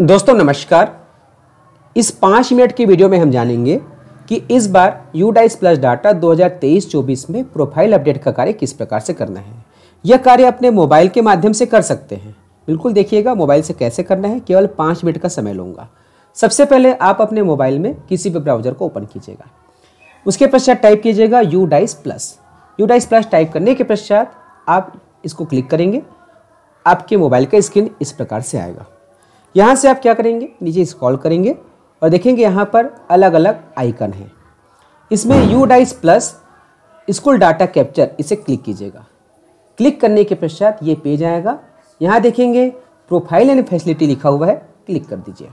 दोस्तों नमस्कार इस पाँच मिनट की वीडियो में हम जानेंगे कि इस बार यूडाइस प्लस डाटा 2023-24 में प्रोफाइल अपडेट का कार्य किस प्रकार से करना है यह कार्य अपने मोबाइल के माध्यम से कर सकते हैं बिल्कुल देखिएगा मोबाइल से कैसे करना है केवल पाँच मिनट का समय लूँगा सबसे पहले आप अपने मोबाइल में किसी भी ब्राउजर को ओपन कीजिएगा उसके पश्चात टाइप कीजिएगा U DISE plus U DISE plus type करने के पश्चात आप इसको क्लिक करेंगे आपके मोबाइल का स्क्रीन इस प्रकार से आएगा यहाँ से आप क्या करेंगे नीचे स्क्रॉल करेंगे और देखेंगे यहाँ पर अलग अलग आइकन है इसमें U DISE plus school data capture इसे क्लिक कीजिएगा क्लिक करने के पश्चात ये पेज आएगा यहाँ देखेंगे प्रोफाइल एंड फैसिलिटी लिखा हुआ है क्लिक कर दीजिए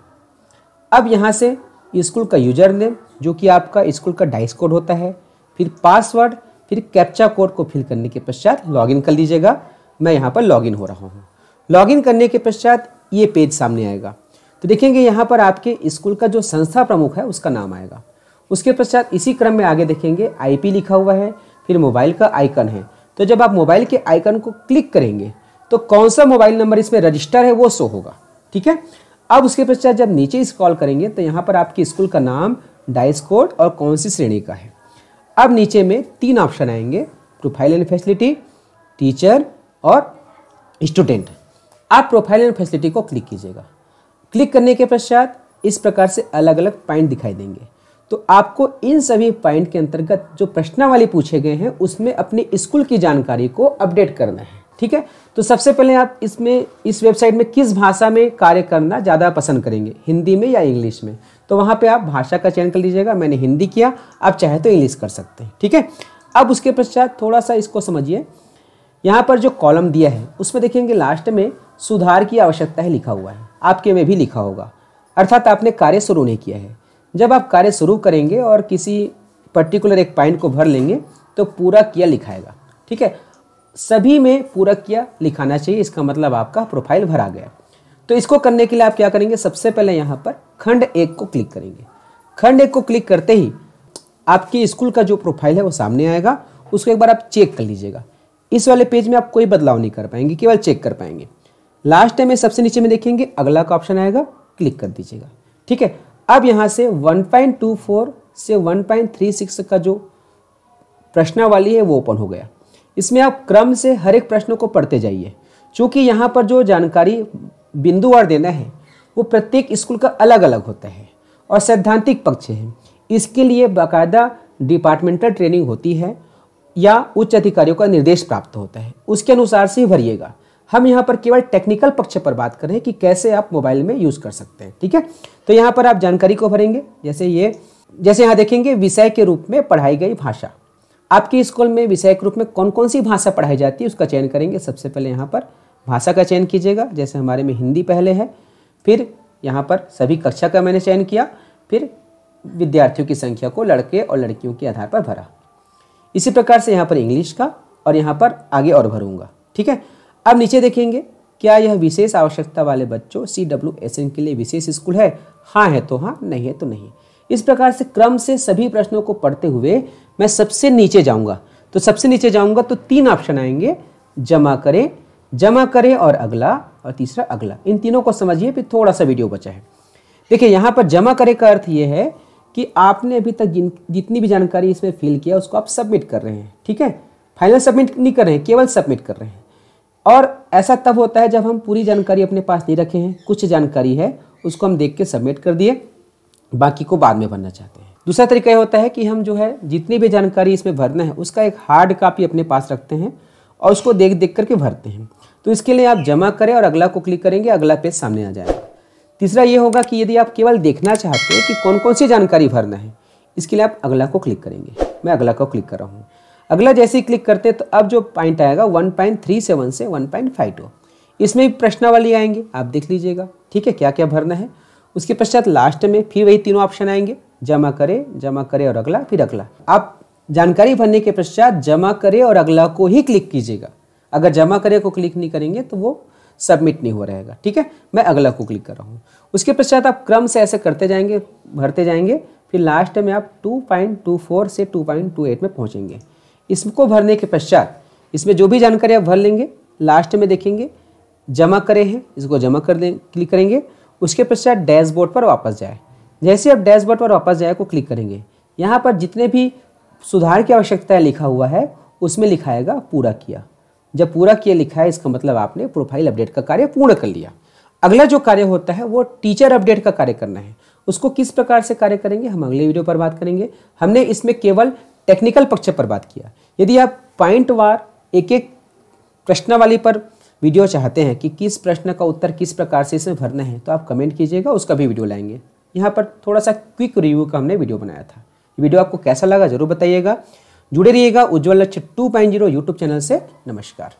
अब यहाँ से स्कूल का यूजर नेम जो कि आपका स्कूल का डाइस कोड होता है फिर पासवर्ड फिर कैप्चा कोड को फिल करने के पश्चात लॉगिन कर लीजिएगा मैं यहाँ पर लॉगिन हो रहा हूँ लॉगिन करने के पश्चात ये पेज सामने आएगा तो देखेंगे यहाँ पर आपके स्कूल का जो संस्था प्रमुख है उसका नाम आएगा उसके पश्चात इसी क्रम में आगे देखेंगे आईपी लिखा हुआ है फिर मोबाइल का आइकन है तो जब आप मोबाइल के आइकन को क्लिक करेंगे तो कौन सा मोबाइल नंबर इसमें रजिस्टर है वो शो होगा ठीक है अब उसके पश्चात जब नीचे स्क्रॉल करेंगे तो यहाँ पर आपके स्कूल का नाम डाइस कोड और कौन सी श्रेणी का है अब नीचे में तीन ऑप्शन आएंगे प्रोफाइल एंड फैसिलिटी टीचर और स्टूडेंट आप प्रोफाइल एंड फैसिलिटी को क्लिक कीजिएगा क्लिक करने के पश्चात इस प्रकार से अलग अलग पॉइंट दिखाई देंगे तो आपको इन सभी पॉइंट के अंतर्गत जो प्रश्नावली पूछे गए हैं उसमें अपने स्कूल की जानकारी को अपडेट करना है ठीक है तो सबसे पहले आप इसमें इस वेबसाइट में किस भाषा में कार्य करना ज़्यादा पसंद करेंगे हिंदी में या इंग्लिश में तो वहाँ पे आप भाषा का चयन कर लीजिएगा मैंने हिंदी किया आप चाहे तो इंग्लिश कर सकते हैं ठीक है अब उसके पश्चात थोड़ा सा इसको समझिए यहाँ पर जो कॉलम दिया है उसमें देखेंगे लास्ट में सुधार की आवश्यकता है लिखा हुआ है आपके में भी लिखा होगा अर्थात आपने कार्य शुरू नहीं किया है जब आप कार्य शुरू करेंगे और किसी पर्टिकुलर एक पॉइंट को भर लेंगे तो पूरा किया लिखाएगा ठीक है सभी में पूरा किया लिखाना चाहिए इसका मतलब आपका प्रोफाइल भरा गया तो इसको करने के लिए आप क्या करेंगे सबसे पहले यहाँ पर खंड एक को क्लिक करेंगे खंड एक को क्लिक करते ही आपके स्कूल का जो प्रोफाइल है वो सामने आएगा उसको एक बार आप चेक कर लीजिएगा इस वाले पेज में आप कोई बदलाव नहीं कर पाएंगे केवल चेक कर पाएंगे लास्ट टाइम में सबसे नीचे में देखेंगे अगला का ऑप्शन आएगा क्लिक कर दीजिएगा ठीक है अब यहाँ से 1.24 से 1.36 का जो प्रश्नावाली है वो ओपन हो गया इसमें आप क्रम से हर एक प्रश्न को पढ़ते जाइए क्योंकि यहाँ पर जो जानकारी बिंदुवार देना है वो प्रत्येक स्कूल का अलग अलग होता है और सैद्धांतिक पक्ष है इसके लिए बाकायदा डिपार्टमेंटल ट्रेनिंग होती है या उच्च अधिकारियों का निर्देश प्राप्त होता है उसके अनुसार से ही भरिएगा हम यहाँ पर केवल टेक्निकल पक्ष पर बात कर रहे हैं कि कैसे आप मोबाइल में यूज़ कर सकते हैं ठीक है तो यहाँ पर आप जानकारी को भरेंगे जैसे ये जैसे यहाँ देखेंगे विषय के रूप में पढ़ाई गई भाषा आपके स्कूल में विषय के रूप में कौन कौन सी भाषा पढ़ाई जाती है उसका चयन करेंगे सबसे पहले यहाँ पर भाषा का चयन कीजिएगा जैसे हमारे में हिंदी पहले है फिर यहाँ पर सभी कक्षा का मैंने चयन किया फिर विद्यार्थियों की संख्या को लड़के और लड़कियों के आधार पर भरा इसी प्रकार से यहाँ पर इंग्लिश का और यहाँ पर आगे और भरूंगा ठीक है अब नीचे देखेंगे क्या यह विशेष आवश्यकता वाले बच्चों सी डब्ल्यू एस एन के लिए विशेष स्कूल है हाँ है तो हाँ नहीं है तो नहीं इस प्रकार से क्रम से सभी प्रश्नों को पढ़ते हुए मैं सबसे नीचे जाऊंगा तो सबसे नीचे जाऊंगा तो तीन ऑप्शन आएंगे जमा करें जमा करें और अगला और तीसरा अगला इन तीनों को समझिए फिर थोड़ा सा वीडियो बचा है देखिए यहाँ पर जमा करें का अर्थ ये है कि आपने अभी तक जिन जितनी भी जानकारी इसमें फिल किया उसको आप सबमिट कर रहे हैं ठीक है फाइनल सबमिट नहीं कर रहे हैं केवल सबमिट कर रहे हैं और ऐसा तब होता है जब हम पूरी जानकारी अपने पास नहीं रखे हैं कुछ जानकारी है उसको हम देख के सबमिट कर दिए बाकी को बाद में भरना चाहते हैं दूसरा तरीका यह होता है कि हम जो है जितनी भी जानकारी इसमें भरना है उसका एक हार्ड कापी अपने पास रखते हैं और उसको देख देख करके भरते हैं तो इसके लिए आप जमा करें और अगला को क्लिक करेंगे अगला पेज सामने आ जाएगा तीसरा ये होगा कि यदि आप केवल देखना चाहते हैं कि कौन कौन सी जानकारी भरना है इसके लिए आप अगला को क्लिक करेंगे मैं अगला को क्लिक कर रहा हूँ अगला जैसे ही क्लिक करते हैं तो अब जो पॉइंट आएगा 1.37 से 1.52 इसमें भी प्रश्नावली आएंगे आप देख लीजिएगा ठीक है क्या क्या भरना है उसके पश्चात लास्ट में फिर वही तीनों ऑप्शन आएंगे जमा करें जमा करें और अगला फिर अगला आप जानकारी भरने के पश्चात जमा करें और अगला को ही क्लिक कीजिएगा अगर जमा करें को क्लिक नहीं करेंगे तो वो सबमिट नहीं हो रहेगा ठीक है मैं अगला को क्लिक कर रहा हूँ उसके पश्चात आप क्रम से ऐसे करते जाएंगे भरते जाएंगे फिर लास्ट में आप 2.24 से 2.28 में पहुँचेंगे इसको भरने के पश्चात इसमें जो भी जानकारी आप भर लेंगे लास्ट में देखेंगे जमा करें हैं इसको जमा कर दें क्लिक करेंगे उसके पश्चात डैशबोर्ड पर वापस जाए जैसे आप डैशबोर्ड पर वापस जाए को क्लिक करेंगे यहाँ पर जितने भी सुधार की आवश्यकता लिखा हुआ है उसमें लिखाएगा पूरा किया जब पूरा किया लिखा है इसका मतलब आपने प्रोफाइल अपडेट का कार्य पूर्ण कर लिया अगला जो कार्य होता है वो टीचर अपडेट का कार्य करना है उसको किस प्रकार से कार्य करेंगे हम अगले वीडियो पर बात करेंगे हमने इसमें केवल टेक्निकल पक्ष पर बात किया यदि आप पॉइंट वार एक एक प्रश्नवाली पर वीडियो चाहते हैं कि किस प्रश्न का उत्तर किस प्रकार से इसमें भरना है तो आप कमेंट कीजिएगा उसका भी वीडियो लाएंगे यहाँ पर थोड़ा सा क्विक रिव्यू का हमने वीडियो बनाया था वीडियो आपको कैसा लगा जरूर बताइएगा जुड़े रहिएगा Ujjwal Lakshya two point zero YouTube channel से नमस्कार